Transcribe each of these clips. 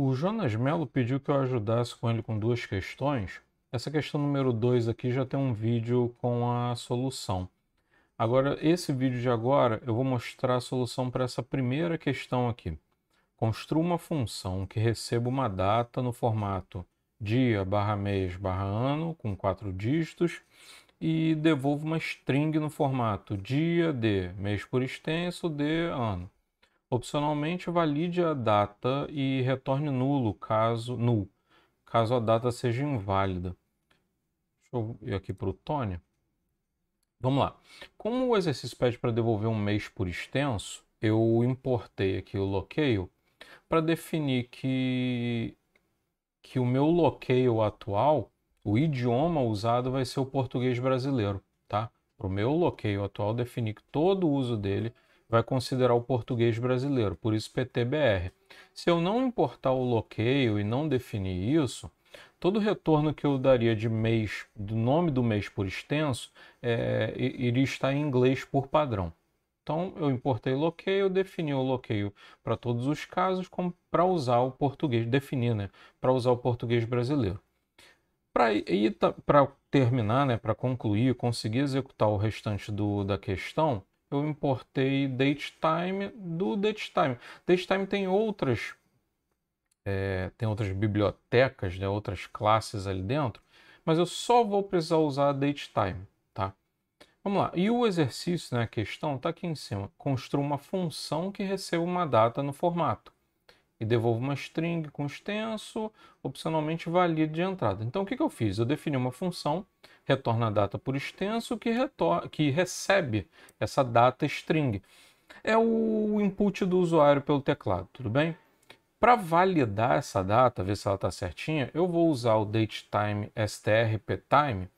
O Jonas Melo pediu que eu ajudasse com ele com duas questões. Essa questão número 2 aqui já tem um vídeo com a solução. Agora, esse vídeo de agora, eu vou mostrar a solução para essa primeira questão aqui. Construa uma função que receba uma data no formato dia barra mês barra ano, com quatro dígitos, e devolva uma string no formato dia de mês por extenso de ano. Opcionalmente, valide a data e retorne nulo caso, null, caso a data seja inválida. Deixa eu ir aqui para o Tony. Vamos lá. Como o exercício pede para devolver um mês por extenso, eu importei aqui o locale para definir que, que o meu locale atual, o idioma usado vai ser o português brasileiro, tá? Para o meu locale atual, definir que todo o uso dele vai considerar o português brasileiro, por isso PTBR. Se eu não importar o loqueio e não definir isso, todo retorno que eu daria de mês, do nome do mês por extenso, é, iria estar em inglês por padrão. Então eu importei loqueio, defini o loqueio para todos os casos, como para usar o português, definir, né? Para usar o português brasileiro. Para terminar, né, para concluir, conseguir executar o restante do, da questão, eu importei DateTime do DateTime. DateTime tem outras é, tem outras bibliotecas, né, outras classes ali dentro, mas eu só vou precisar usar DateTime, tá? Vamos lá. E o exercício, né, a questão está aqui em cima. Construa uma função que receba uma data no formato e devolvo uma string com extenso, opcionalmente valido de entrada. Então o que, que eu fiz? Eu defini uma função, retorna data por extenso, que, que recebe essa data string. É o input do usuário pelo teclado, tudo bem? Para validar essa data, ver se ela está certinha, eu vou usar o datetime strptime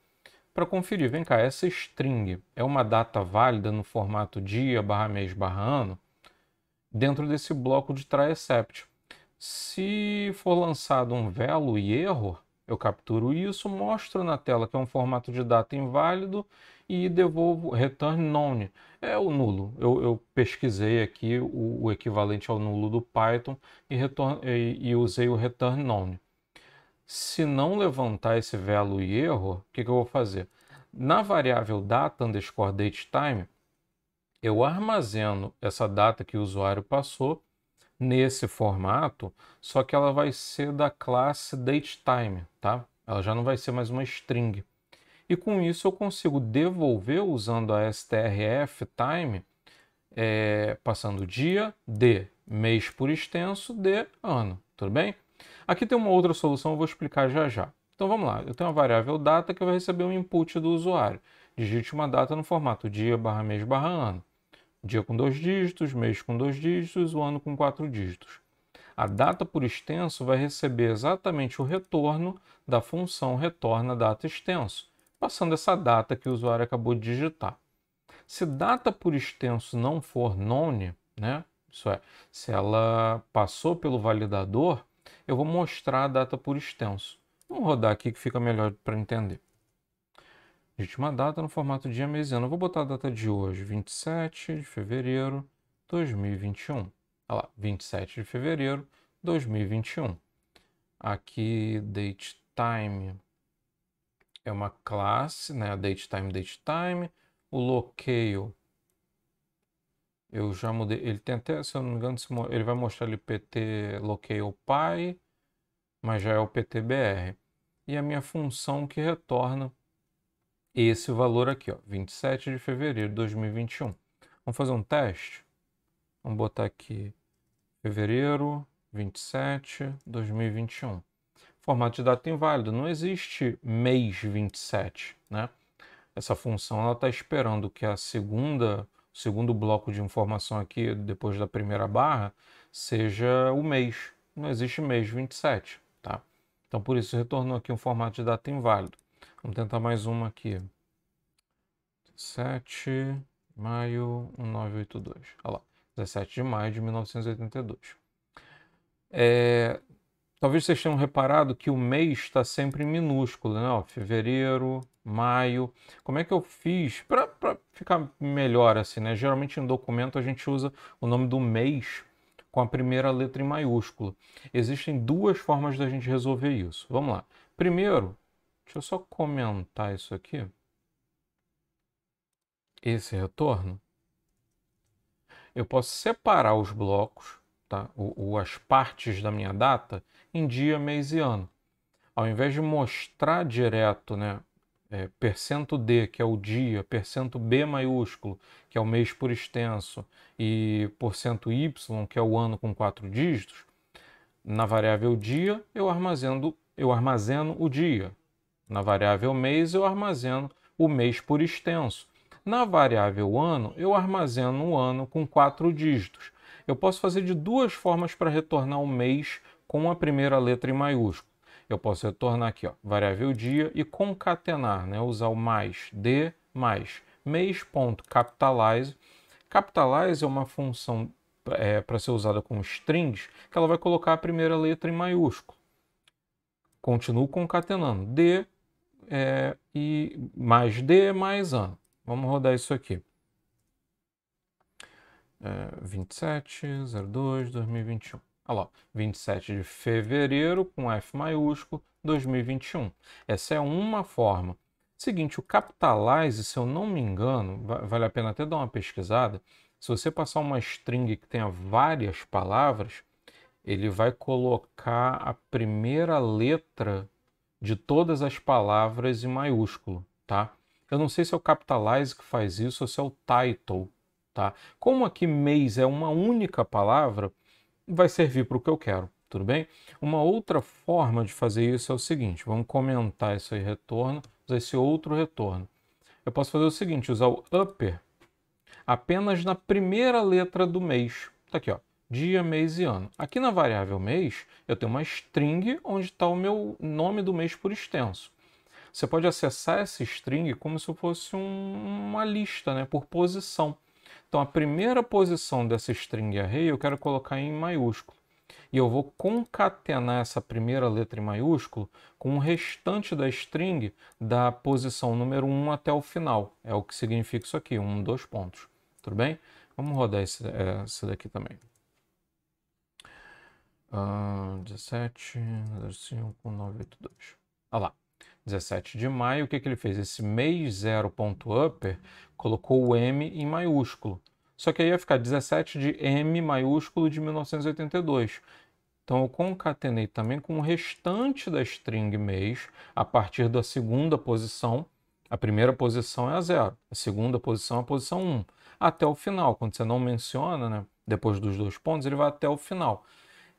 para conferir. Vem cá, essa string é uma data válida no formato dia, barra mês, barra ano, dentro desse bloco de try except. Se for lançado um velo e erro, eu capturo isso, mostro na tela que é um formato de data inválido e devolvo return none. É o nulo. Eu, eu pesquisei aqui o, o, equivalente ao nulo do Python e, e, e, usei o return none. Se não levantar esse velo e erro, o que, que eu vou fazer? Na variável data underscore date time, eu armazeno essa data que o usuário passou nesse formato, só que ela vai ser da classe DateTime, tá? Ela já não vai ser mais uma string. E com isso eu consigo devolver usando a strf time, é, passando dia, de mês por extenso, de ano, tudo bem? Aqui tem uma outra solução, eu vou explicar já já. Então vamos lá, eu tenho uma variável data que vai receber um input do usuário. Digite uma data no formato dia, barra mês, barra ano dia com dois dígitos, mês com dois dígitos, o ano com quatro dígitos. A data por extenso vai receber exatamente o retorno da função retorna data extenso, passando essa data que o usuário acabou de digitar. Se data por extenso não for none, né? Isso é, se ela passou pelo validador, eu vou mostrar a data por extenso. Vamos rodar aqui que fica melhor para entender. A última data no formato dia, mês e ano. Eu vou botar a data de hoje, 27 de fevereiro de 2021. Olha lá, 27 de fevereiro de 2021. Aqui, date time é uma classe, né? Date time, date time. O locale eu já mudei. Ele tem até, se eu não me engano, ele vai mostrar ali PT Locale pai mas já é o PTBR. E a minha função que retorna esse é valor aqui, ó, 27 de fevereiro de 2021. Vamos fazer um teste? Vamos botar aqui fevereiro 27 2021. Formato de data inválido, não existe mês 27, né? Essa função ela está esperando que a segunda, o segundo bloco de informação aqui, depois da primeira barra, seja o mês. Não existe mês 27, tá? Então por isso retornou aqui um formato de data inválido. Vamos tentar mais uma aqui. 7 de maio 1982. Olha lá, 17 de maio de 1982. É, talvez vocês tenham reparado que o mês está sempre em minúsculo, né? Ó, fevereiro, maio. Como é que eu fiz para ficar melhor assim, né? Geralmente em documento a gente usa o nome do mês com a primeira letra em maiúsculo. Existem duas formas da gente resolver isso. Vamos lá. Primeiro, Deixa eu só comentar isso aqui. Esse retorno. Eu posso separar os blocos, tá? O as partes da minha data, em dia, mês e ano. Ao invés de mostrar direto né, é, percento %d, que é o dia, percento %b maiúsculo, que é o mês por extenso, e porcento %y, que é o ano com quatro dígitos, na variável dia eu eu armazeno o dia. Na variável mês, eu armazeno o mês por extenso. Na variável ano, eu armazeno o ano com quatro dígitos. Eu posso fazer de duas formas para retornar o mês com a primeira letra em maiúsculo. Eu posso retornar aqui, ó, variável dia e concatenar, né? usar o mais, d, mais, mês.capitalize. Capitalize é uma função é, para ser usada com strings que ela vai colocar a primeira letra em maiúsculo. Continuo concatenando, d, é, e mais D mais ano. Vamos rodar isso aqui. É, 27, 02, 2021. Olha lá, 27 de fevereiro, com F maiúsculo, 2021. Essa é uma forma. Seguinte, o Capitalize, se eu não me engano, vale a pena até dar uma pesquisada, se você passar uma string que tenha várias palavras, ele vai colocar a primeira letra de todas as palavras em maiúsculo, tá? Eu não sei se é o Capitalize que faz isso ou se é o Title, tá? Como aqui mês é uma única palavra, vai servir para o que eu quero, tudo bem? Uma outra forma de fazer isso é o seguinte, vamos comentar isso aí retorno, usar esse outro retorno. Eu posso fazer o seguinte, usar o upper apenas na primeira letra do mês. Tá aqui, ó dia, mês e ano. Aqui na variável mês, eu tenho uma string onde está o meu nome do mês por extenso. Você pode acessar essa string como se fosse um, uma lista, né, por posição. Então, a primeira posição dessa string array eu quero colocar em maiúsculo. E eu vou concatenar essa primeira letra em maiúsculo com o restante da string da posição número 1 até o final. É o que significa isso aqui, um, dois pontos. Tudo bem? Vamos rodar esse, eh, esse daqui também. Uh, 17, Olha lá. 17 de maio, o que, que ele fez? Esse mês zero ponto upper colocou o M em maiúsculo. Só que aí ia ficar 17 de M maiúsculo de 1982. Então eu concatenei também com o restante da string mês a partir da segunda posição. A primeira posição é a zero, a segunda posição é a posição 1. Até o final, quando você não menciona, né, depois dos dois pontos, ele vai até o final.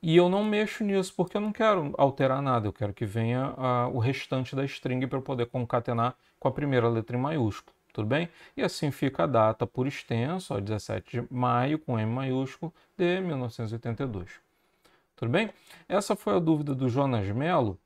E eu não mexo nisso porque eu não quero alterar nada, eu quero que venha a, ah, o restante da string para eu poder concatenar com a primeira letra em maiúsculo, tudo bem? E assim fica a data por extenso, ó, 17 de maio, com M maiúsculo, de 1982. Tudo bem? Essa foi a dúvida do Jonas Melo.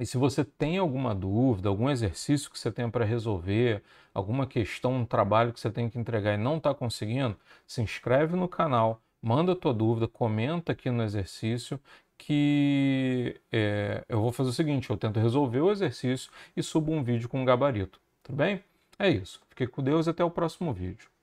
E se você tem alguma dúvida, algum exercício que você tenha para resolver, alguma questão, um trabalho que você tem que entregar e não está conseguindo, se inscreve no canal manda a tua dúvida, comenta aqui no exercício que é, eu vou fazer o seguinte, eu tento resolver o exercício e subo um vídeo com um gabarito, tudo bem? É isso, fique com Deus e até o próximo vídeo.